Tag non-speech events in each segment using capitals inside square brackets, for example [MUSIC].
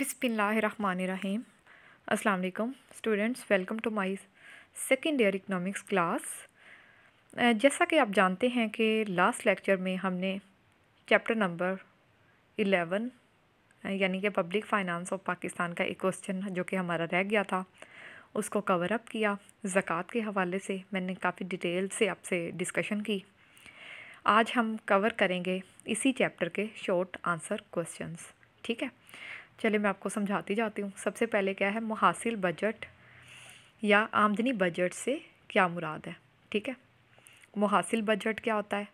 बिसमीम अस्सलाम वालेकुम students welcome to my second year economics class जैसा कि आप जानते हैं कि लास्ट लेक्चर में हमने चैप्टर नंबर इलेवन यानी कि पब्लिक फाइनेंस ऑफ पाकिस्तान का एक क्वेश्चन जो कि हमारा रह गया था उसको कवर अप किया ज़क़़त के हवाले से मैंने काफ़ी डिटेल से आपसे डिस्कशन की आज हम कवर करेंगे इसी चैप्टर के शॉर्ट आंसर क्वेश्चंस ठीक है चलिए मैं आपको समझाती जाती हूँ सबसे पहले क्या है मुहासिल बजट या आमदनी बजट से क्या मुराद है ठीक है मुहासिल बजट क्या होता है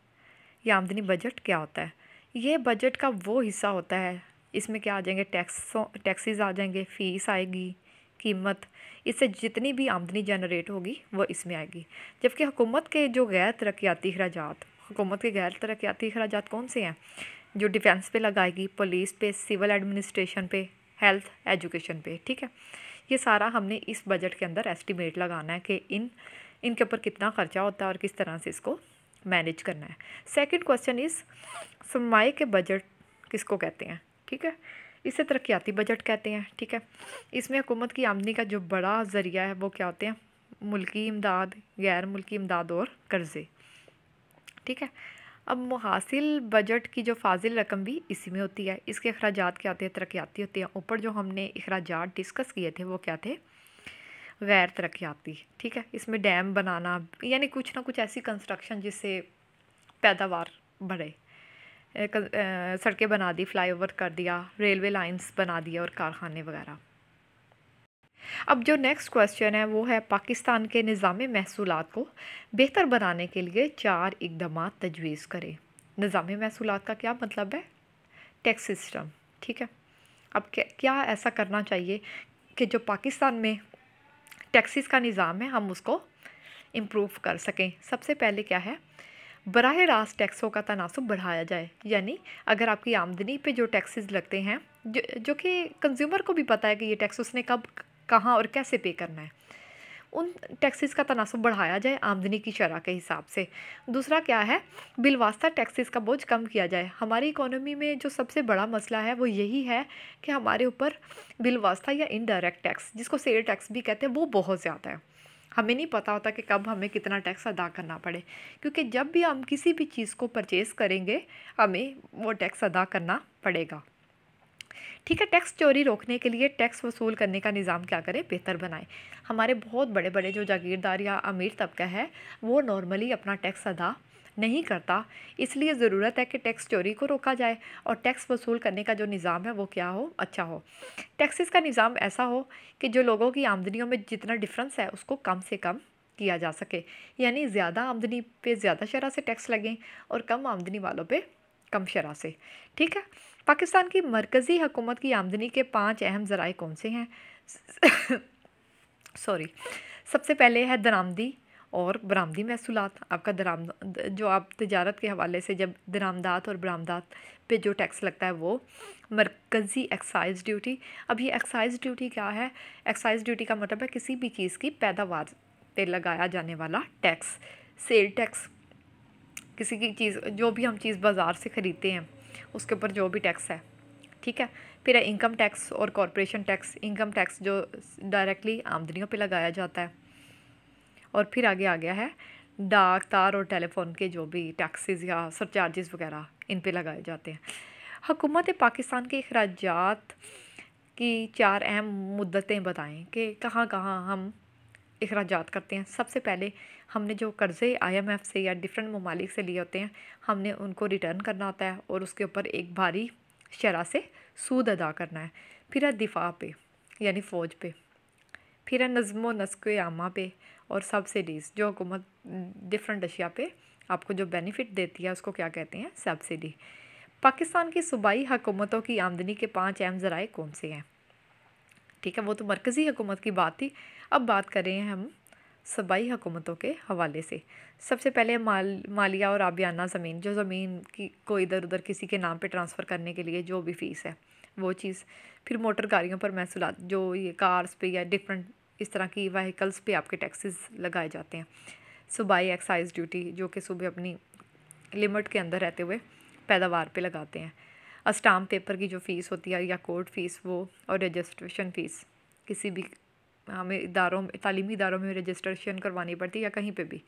या आमदनी बजट क्या होता है ये बजट का वो हिस्सा होता है इसमें क्या आ जाएंगे टैक्सों टैक्सेस आ जाएंगे फ़ीस आएगी कीमत इससे जितनी भी आमदनी जनरेट होगी वो इसमें आएगी जबकि हुकूमत के जो गैर तरक्याती अखराज हुकूमत के गैर तरक्याती अखराज कौन से हैं जो डिफेंस पे लगाएगी पुलिस पे सिविल एडमिनिस्ट्रेशन पे हेल्थ एजुकेशन पे ठीक है ये सारा हमने इस बजट के अंदर एस्टिमेट लगाना है कि इन इनके ऊपर कितना खर्चा होता है और किस तरह से इसको मैनेज करना है सेकंड क्वेश्चन इज़ समय के बजट किसको कहते हैं ठीक है इसे तरक्याती बजट कहते हैं ठीक है इसमें हुकूमत की आमदनी का जो बड़ा ज़रिया है वो क्या होते हैं मुल्की इमदाद गैर मुल्की इमदाद और कर्ज़े ठीक है अब मुहासिल बजट की जो फाजिल रकम भी इसी में होती है इसके अखराज क्या आते हैं तरक्याती होते हैं ऊपर जो हमने अखराज डिस्कस किए थे वो क्या थे गैर तरक्याती ठीक है इसमें डैम बनाना यानी कुछ ना कुछ ऐसी कंस्ट्रक्शन जिससे पैदावार बढ़े सड़कें बना दी फ्लाईओवर कर दिया रेलवे लाइंस बना दिया और कारखाने वगैरह अब जो नेक्स्ट क्वेश्चन है वो है पाकिस्तान के निज़ाम महसूलत को बेहतर बनाने के लिए चार इकदाम तजवीज़ करें निज़ाम महसूलत का क्या मतलब है टैक्स सिस्टम ठीक है अब क्या ऐसा करना चाहिए कि जो पाकिस्तान में टैक्सीस का निज़ाम है हम उसको इम्प्रूव कर सकें सबसे पहले क्या है बरह रास्त टैक्सों का तनासब बढ़ाया जाए यानी अगर आपकी आमदनी पे जो टैक्सेस लगते हैं जो जो कि कंज्यूमर को भी पता है कि ये टैक्स उसने कब कहाँ और कैसे पे करना है उन टैक्सेस का तनासब बढ़ाया जाए आमदनी की शरह के हिसाब से दूसरा क्या है बिलवास्ता टैक्सेस का बोझ कम किया जाए हमारी इकोनॉमी में जो सबसे बड़ा मसला है वो यही है कि हमारे ऊपर बिलवास्ता या इनडायरेक्ट टैक्स जिसको सेल टैक्स भी कहते हैं वो बहुत ज़्यादा है हमें नहीं पता होता कि कब हमें कितना टैक्स अदा करना पड़े क्योंकि जब भी हम किसी भी चीज़ को परचेज़ करेंगे हमें वो टैक्स अदा करना पड़ेगा ठीक है टैक्स चोरी रोकने के लिए टैक्स वसूल करने का निज़ाम क्या करें बेहतर बनाएं हमारे बहुत बड़े बड़े जो जागीरदार या अमीर तबका है वो नॉर्मली अपना टैक्स अदा नहीं करता इसलिए ज़रूरत है कि टैक्स चोरी को रोका जाए और टैक्स वसूल करने का जो निज़ाम है वो क्या हो अच्छा हो टैक्सेस का निज़ाम ऐसा हो कि जो लोगों की आमदनियों में जितना डिफरेंस है उसको कम से कम किया जा सके यानी ज़्यादा आमदनी पे ज़्यादा शरह से टैक्स लगें और कम आमदनी वालों पे कम शरह से ठीक है पाकिस्तान की मरकज़ी हकूमत की आमदनी के पाँच अहम ज़रा कौन से हैं सॉरी [COUGHS] सबसे पहले है दरामदी और बरामदी महसूलत आपका दराम जो आप तजारत के हवाले से जब दरामदात और बरामदात पे जो टैक्स लगता है वो मरकज़ी एक्साइज ड्यूटी अब ये एक्साइज ड्यूटी क्या है एक्साइज ड्यूटी का मतलब है किसी भी चीज़ की पैदावार पे लगाया जाने वाला टैक्स सेल टैक्स किसी की चीज़ जो भी हम चीज़ बाज़ार से ख़रीदते हैं उसके ऊपर जो भी टैक्स है ठीक है फिर है इनकम टैक्स और कॉरपोरेशन टैक्स इनकम टैक्स जो डायरेक्टली आमदनियों पे लगाया जाता है और फिर आगे आ गया है डाक तार और टेलीफोन के जो भी टैक्सेस या सरचार्जेस वगैरह इन पे लगाए जाते हैं हुकूमत पाकिस्तान के अखराज की चार अहम मुद्दतें बताएं कि कहाँ कहाँ हम अखराज करते हैं सबसे पहले हमने जो कर्ज़े आईएमएफ से या डिफरेंट ममालिक से लिए होते हैं हमने उनको रिटर्न करना होता है और उसके ऊपर एक भारी शरा से सूद अदा करना है फिर है दिफा पे यानी फ़ौज पे फिर है नज़म नस्क आमा पे और सब्सिडीज़ जो हुकूमत डिफरेंट अशिया पे आपको जो बेनिफिट देती है उसको क्या कहते हैं सब्सिडी पाकिस्तान की सूबाई हुकूमतों की आमदनी के पाँच अहम ज़राए कौन से हैं ठीक है वो तो मरकज़ी हुकूमत की बात थी अब बात कर रहे हैं हम सूबाई हुकूमतों के हवाले से सबसे पहले माल मालिया और आबियाना ज़मीन जो ज़मीन की को इधर उधर किसी के नाम पे ट्रांसफ़र करने के लिए जो भी फ़ीस है वो चीज़ फिर मोटर गाड़ियों पर महसूल जो ये कार्स पे या डिफरेंट इस तरह की वहीकल्स पे आपके टैक्सेस लगाए जाते हैं सूबाई एक्साइज ड्यूटी जो कि सुबह अपनी लिमिट के अंदर रहते हुए पैदावार पर लगाते हैं और स्टाम्प पेपर की जो फ़ीस होती है या कोर्ट फ़ीस वो और रजिस्ट्रेशन फ़ीस किसी भी हमें इदारों में तालीमी इदारों में रजिस्ट्रेशन करवानी पड़ती है या कहीं पर भी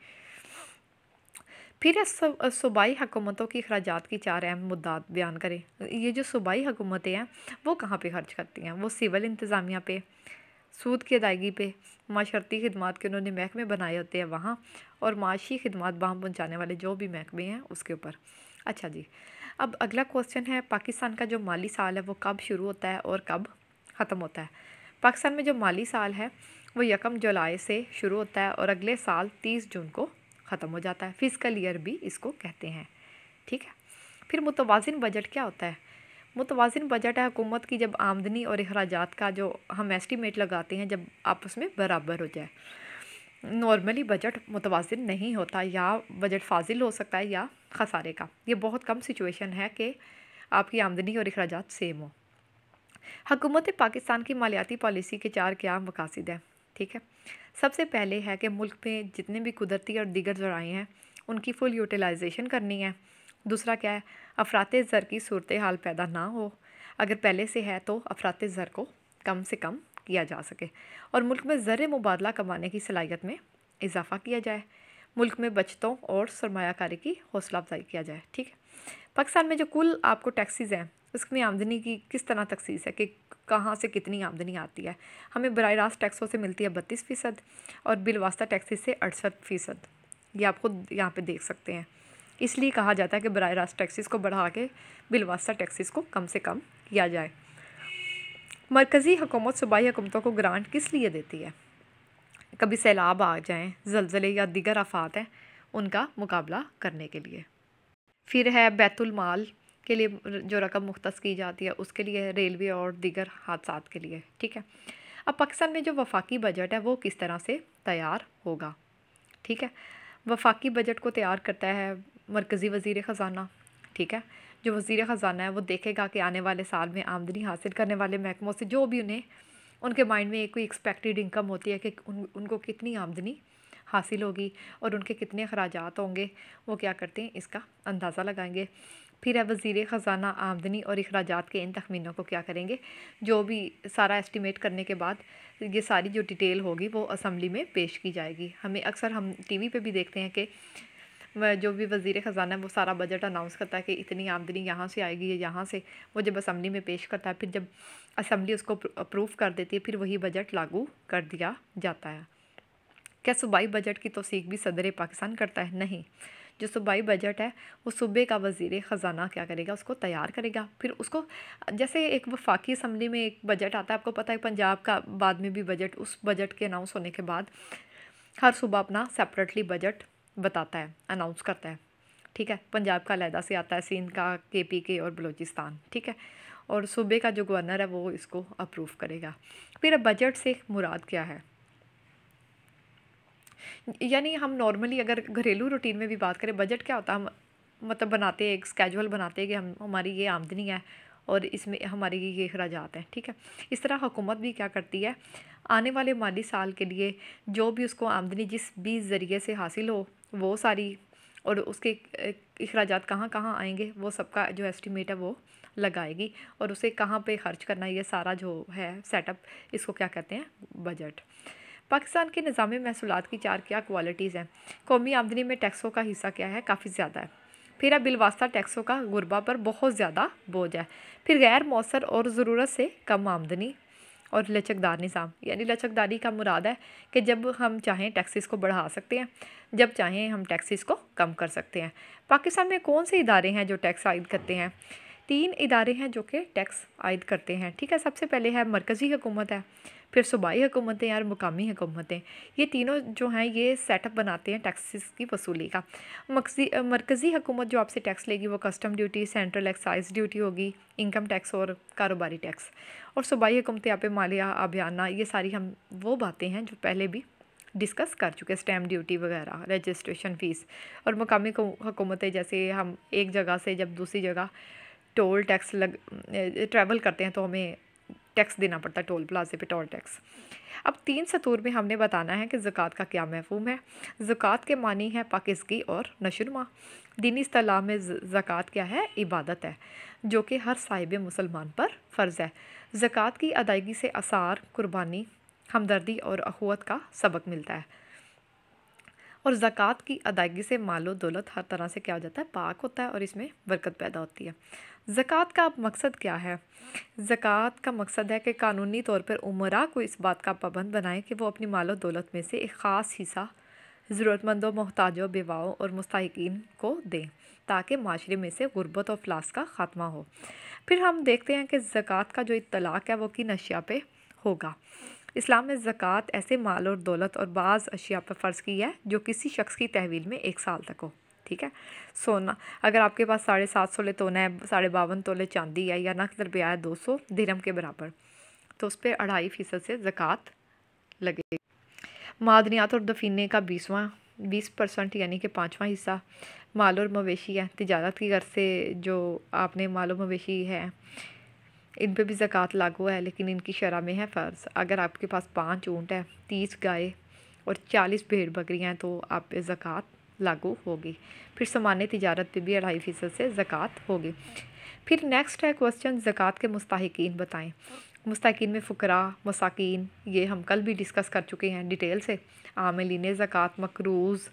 फिर सूबाई हकूमतों की अखराज की चार अहम मुद्दा बयान करें ये जो सूबाई हकूमतें हैं वो कहाँ पर खर्च करती हैं वो सिविल इंतज़ामिया पे सूद की अदायगी पे माशरती खदमात के उन्होंने महकमे बनाए होते हैं वहाँ और माशी खदमात वहाँ पहुँचाने वाले जो भी महकमे हैं उसके ऊपर अच्छा जी अब अगला क्वेश्चन है पाकिस्तान का जो माली साल है वो कब शुरू होता है और कब ख़त्म होता है पाकिस्तान में जो माली साल है वो यकम जुलाई से शुरू होता है और अगले साल तीस जून को ख़त्म हो जाता है फिजिकल ईयर भी इसको कहते हैं ठीक है फिर मुतवाजन बजट क्या होता है मुतवाजन बजट है हुकूमत की जब आमदनी और अखराज का जो हम एस्टीमेट लगाते हैं जब आपस में बराबर हो जाए नॉर्मली बजट मुतवाजन नहीं होता या बजट फाजिल हो सकता है या खसारे का ये बहुत कम सिचुएशन है कि आपकी आमदनी और अखराज सेम हो हकूमत पाकिस्तान की मालियाती पॉलिसी के चार क्या मकासद हैं ठीक है सबसे पहले है कि मुल्क में जितने भी कुदरती और दीगर ज़राए हैं उनकी फुल यूटिलाइजेशन करनी है दूसरा क्या है अफरात ज़र की सूरत हाल पैदा ना हो अगर पहले से है तो अफरात ज़र को कम से कम किया जा सके और मुल्क में ज़र मुबादला कमाने की सलाहियत में इजाफ़ा किया जाए मुल्क में बचतों और सरमाकारी की हौसला अफजाई किया जाए ठीक है पाकिस्तान में जो कुल आपको टैक्सीज हैं उसमें आमदनी की किस तरह तकसीस है कि कहाँ से कितनी आमदनी आती है हमें बर रास्त टैक्सों से मिलती है बत्तीस फ़ीसद और बिलवास्ता टैक्सी से अड़सठ फ़ीसद ये आप खुद यहाँ पर देख सकते हैं इसलिए कहा जाता है कि बर रास्त टैक्सीज़ को बढ़ा के बिलवास्ता टैक्सीज़ को कम से कम किया जाए मरकज़ी हुकूमत सूबाई हुकूमतों को ग्रांट किस लिए देती है कभी सैलाब आ जाएँ जलजले या दिगर आफात हैं उनका मुकाबला करने के लिए फिर है बैतुलमाल के लिए जो रकम मुख्त की जाती है उसके लिए रेलवे और दीगर हादसा के लिए ठीक है अब पाकिस्तान में जो वफाकी बजट है वो किस तरह से तैयार होगा ठीक है वफाकी बजट को तैयार करता है मरकज़ी वज़ी ख़जाना ठीक है जो वज़ी ख़जाना है वो देखेगा कि आने वाले साल में आमदनी हासिल करने वाले महकमों से जो भी उन्हें उनके माइंड में एक कोई एक्सपेक्टेड इनकम होती है कि उन उनको कितनी आमदनी हासिल होगी और उनके कितने अखराज होंगे वो क्या करते हैं इसका अंदाज़ा लगाएंगे फिर है वजीर ख़जाना आमदनी और अखराज के इन तखमीनों को क्या करेंगे जो भी सारा एस्टिमेट करने के बाद ये सारी जो डिटेल होगी वो असम्बली में पेश की जाएगी हमें अक्सर हम टी वी पर भी देखते हैं कि जो भी वजीर ख़जाना है वो सारा बजट अनाउंस करता है कि इतनी आमदनी यहाँ से आएगी या यहाँ से वो जब असम्बली में पेश करता है फिर जब असम्बली उसको अप्रूव कर देती है फिर वही बजट लागू कर दिया जाता है क्या सूबाई बजट की तोसीक भी सदर पाकिस्तान करता है नहीं जो सूबाई बजट है वो सूबे का वजीर ख़जाना क्या करेगा उसको तैयार करेगा फिर उसको जैसे एक वफाकी असम्बली में एक बजट आता है आपको पता है पंजाब का बाद में भी बजट उस बजट के अनाउंस होने के बाद हर सूबा अपना सेपरेटली बजट बताता है अनाउंस करता है ठीक है पंजाब का लहदा से आता है सिंध का के पी के और बलूचिस्तान ठीक है और सूबे का जो गवर्नर है वो इसको अप्रूव करेगा फिर बजट से मुराद क्या है यानी हम नॉर्मली अगर घरेलू रूटीन में भी बात करें बजट क्या होता है हम मतलब बनाते एक स्केजुअल बनाते हैं कि हम हमारी ये आमदनी है और इसमें हमारी ये अखराज हैं ठीक है इस तरह हुकूमत भी क्या करती है आने वाले माली साल के लिए जो भी उसको आमदनी जिस भी ज़रिए से हासिल हो वो सारी और उसके अखराज कहाँ कहाँ आएंगे वो सबका जो एस्टिमेट है वो लगाएगी और उसे कहाँ पे खर्च करना ये सारा जो है सेटअप इसको क्या कहते हैं बजट पाकिस्तान के निज़ाम महसूलत की चार क्या क्वालिटीज़ हैं कौमी आमदनी में टैक्सों का हिस्सा क्या है काफ़ी ज़्यादा है फिर अब बिलवास्ता टैक्सों का गुरबा पर बहुत ज़्यादा बोझ है फिर गैर मौसर और ज़रूरत से कम आमदनी और लचकदार निज़ाम यानी लचकदारी का मुराद है कि जब हम चाहें टैक्सेस को बढ़ा सकते हैं जब चाहें हम टैक्सेस को कम कर सकते हैं पाकिस्तान में कौन से इदारे हैं जो टैक्स आयद करते हैं तीन इदारे हैं जो कि टैक्स आयद करते हैं ठीक है सबसे पहले है मरकज़ी हुकूमत है फिर सूबाई हुकूमतें और मुकामी हुकूमतें ये तीनों जो हैं ये सेटअप बनाते हैं टैक्सेस की वसूली का मकसी मरकज़ी हुकूमत जो आपसे टैक्स लेगी वो custom duty central excise duty होगी इनकम टैक्स और कारोबारी टैक्स और सूबाई हुकूमतें आप मालिया आबियाना ये सारी हम वो बातें हैं जो पहले भी डिस्कस कर चुके स्टैम्प ड्यूटी वगैरह रजिस्ट्रेशन फ़ीस और मकामी हुकूमतें जैसे हम एक जगह से जब दूसरी जगह टोल टैक्स लग ट्रैवल करते हैं तो हमें टैक्स देना पड़ता है टोल प्लाजे पे टोल टैक्स अब तीन सतूर में हमने बताना है कि ज़क़़त का क्या महफूम है ज़क़़त के मानी है पाकिस्की और नशुरमा दीनी असलाह में ज़क़़त क्या है इबादत है जो कि हर साहिब मुसलमान पर फ़र्ज़ है ज़क़़त की अदायगी से आसार कुर्बानी हमदर्दी और अखवत का सबक मिलता है और ज़क़़त की अदायगी से मालो दौलत हर तरह से क्या हो जाता है पाक होता है और इसमें बरकत पैदा होती है ज़क़़त का मकसद क्या है ज़क़़त का मकसद है कि कानूनी तौर पर उमरा को इस बात का पाबंद बनाए कि वो अपनी मालो दौलत में से एक ख़ास हिस्सा ज़रूरतमंदों मोहताजों बेवाओं और मुस्किन को दें ताकि माशरे में से गुर्बत और फ्लास का ख़ात्मा हो फिर हम देखते हैं कि ज़क़़त का जो इतलाक़ है वो किन अशिया पे होगा इस्लाम में ज़क़़त ऐसे माल और दौलत और बाज़ अशिया पर फ़र्ज़ की है जो किसी शख्स की तहवील में एक साल तक हो ठीक है सोना अगर आपके पास साढ़े सात सौ ले तोना है साढ़े बावन तोले चांदी है या नक रुपया है दो सौ धर्म के बराबर तो उस पर अढ़ाई फ़ीसद से ज़क़़त लगेगी मादनियात और दफीने का बीसवा बीस परसेंट यानी कि पाँचवा हिस्सा माल और मवेशी है तजारत की गर्ज से जो आपने माल और मवेशी है इन पर भी ज़क़़त लागू है लेकिन इनकी शरह में है फ़र्ज़ अगर आपके पास पाँच ऊँट है तीस गाय और चालीस भेड़ बकरियाँ हैं तो आप पे ज़क़़त लागू होगी फिर सामान्य तजारत पे भी अढ़ाई फ़ीसद से ज़क़़त होगी फिर नेक्स्ट है क्वेश्चन ज़क़़त के मुस्किन बताएं मुस्किन में फ़करा मसाकिन ये हम कल भी डिस्कस कर चुके हैं डिटेल से आमिलीन ज़क़़त मकरूज़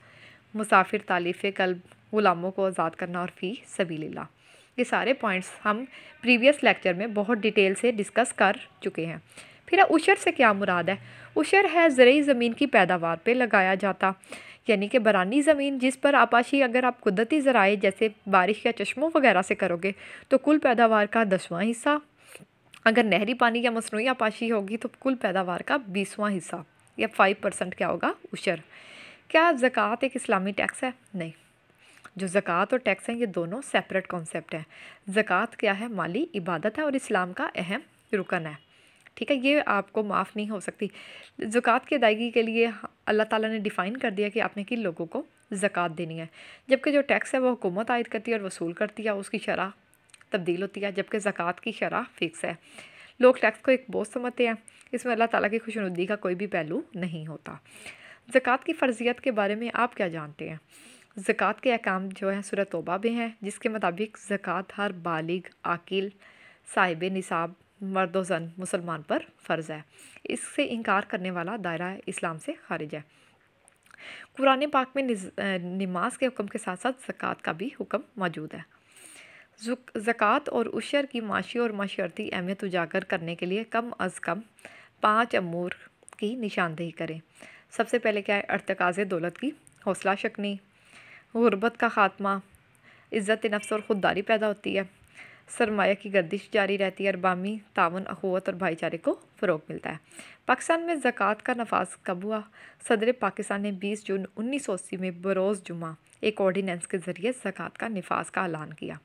मुसाफिर तालीफ़ कल ग़ुलामों को आज़ाद करना और फ़ी सबीला के सारे पॉइंट्स हम प्रीवियस लेक्चर में बहुत डिटेल से डिस्कस कर चुके हैं फिर उशर से क्या मुराद है उशर है ज़रूरी ज़मीन की पैदावार पे लगाया जाता यानी कि बरानी ज़मीन जिस पर आपाशी अगर आप कुदरती ज़राए जैसे बारिश या चश्मों वगैरह से करोगे तो कुल पैदावार का दसवां हिस्सा अगर नहरी पानी या मसनू आपाशी होगी तो कुल पैदावार का बीसवां हिस्सा या फाइव परसेंट क्या होगा उशर क्या ज़क़़त एक इस्लामी टैक्स है नहीं जो ज़क़़त और टैक्स हैं ये दोनों सेपरेट कॉन्सेप्ट हैं ज़क़़त क्या है माली इबादत है और इस्लाम का अहम रुकन है ठीक है ये आपको माफ़ नहीं हो सकती ज़क़़त की अदायगी के लिए अल्लाह ताला ने डिफ़ाइन कर दिया कि आपने किन लोगों को ज़क़़त देनी है जबकि जो टैक्स है वो हुकूमत आयद करती है और वसूल करती है उसकी शरह तब्दील होती है जबकि ज़क़़त की शरह फ़िक्स है लोग टैक्स को एक बोझ समझते हैं इसमें अल्लाह ताला की खुशनुद्दी का कोई भी पहलू नहीं होता ज़क़़त की फ़र्जियत के बारे में आप क्या जानते हैं ज़क़़त के अहकाम जो हैं सूरह तौबा में हैं जिसके मुताबिक ज़क़़त हर बालिग आकिल साहिब निसाब मर्द व जन मुसलमान पर फ़र्ज़ है इससे इनकार करने वाला दायरा इस्लाम से खारिज है कुरान पाक में नमाज के हुक्म के साथ साथ ज़क़़त का भी हुक्म मौजूद है ज़क़़त और उशर की माशी और माशरती अहमियत उजागर करने के लिए कम अज़ कम पाँच अमूर की निशानदेही करें सबसे पहले क्या है अरतकाज़ दौलत की हौसला शक्नी गुरबत का ख़ात्मा इज़्ज़त नफ्स और ख़ुददारी पैदा होती है सरमाया की गर्दिश जारी रहती है और बामी तावन अखोत और भाईचारे को फ़रोग मिलता है पाकिस्तान में ज़क़़त का नफाज कब हुआ सदर पाकिस्तान ने 20 जून उन्नीस सौ अस्सी में बरोज़ जुमा एक ऑर्डीनेंस के ज़रिए ज़क़़त का नफाज का ऐलान किया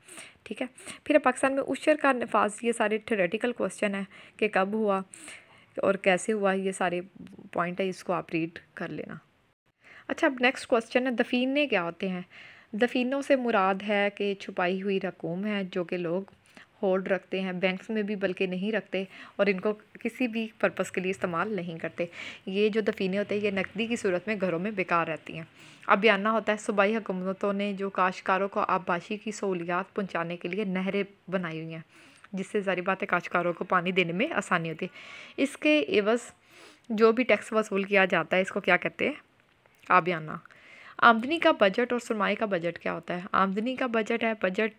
ठीक है फिर पाकिस्तान में उशर का नफाज ये सारे थेरेटिकल क्वेश्चन है कि कब हुआ और कैसे हुआ ये सारे पॉइंट है इसको आप रीड कर लेना अच्छा अब नेक्स्ट क्वेश्चन है दफ़ीने क्या होते हैं दफ़ीनों से मुराद है कि छुपाई हुई रकूम है जो कि लोग होल्ड रखते हैं बैंक्स में भी बल्कि नहीं रखते और इनको किसी भी पर्पस के लिए इस्तेमाल नहीं करते ये जो दफ़ीने होते हैं ये नकदी की सूरत में घरों में बेकार रहती हैं अब बयाना होता है सूबाई हुकूमतों ने जो काशकारों को आबाशी की सहूलियात पहुँचाने के लिए नहरें बनाई हुई हैं जिससे सारी है काश्कारों को पानी देने में आसानी होती है इसके एवज़ जो भी टैक्स वसूल किया जाता है इसको क्या कहते हैं आबियाना आमदनी का बजट और सरमाए का बजट क्या होता है आमदनी का बजट है बजट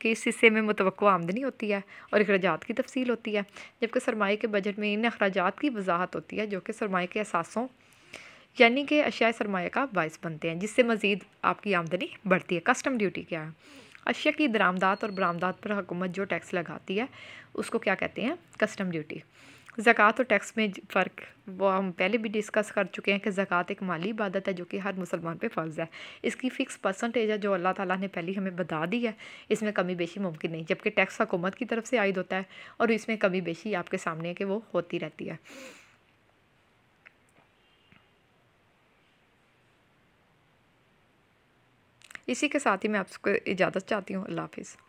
के इस हिस्से में मुतव आमदनी होती है और अखराज की तफसील होती है जबकि सरमाए के बजट में इन अखराज की वजाहत होती है जो कि सरमाए के असासों यानी कि अशिया सरमाए का बायस बनते हैं जिससे मज़ीद आपकी आमदनी बढ़ती है कस्टम ड्यूटी क्या है अशिया की दरामदात और बरामदात पर हुकूमत जो टैक्स लगाती है उसको क्या कहते हैं कस्टम ड्यूटी ज़क़़त और टैक्स में फ़र्क वो हम पहले भी डिस्कस कर चुके हैं कि ज़क़़त एक माली इबादत है जो कि हर मुसलमान पे फ़र्ज़ है इसकी फ़िक्स परसेंटेज है जो अल्लाह ताला ने पहले हमें बता दी है इसमें कमी बेशी मुमकिन नहीं जबकि टैक्स हुकूमत की तरफ से आयद होता है और इसमें कमी बेशी आपके सामने है कि वो होती रहती है इसी के साथ ही मैं आपको इजाज़त चाहती हूँ अल्लाह हाफिज़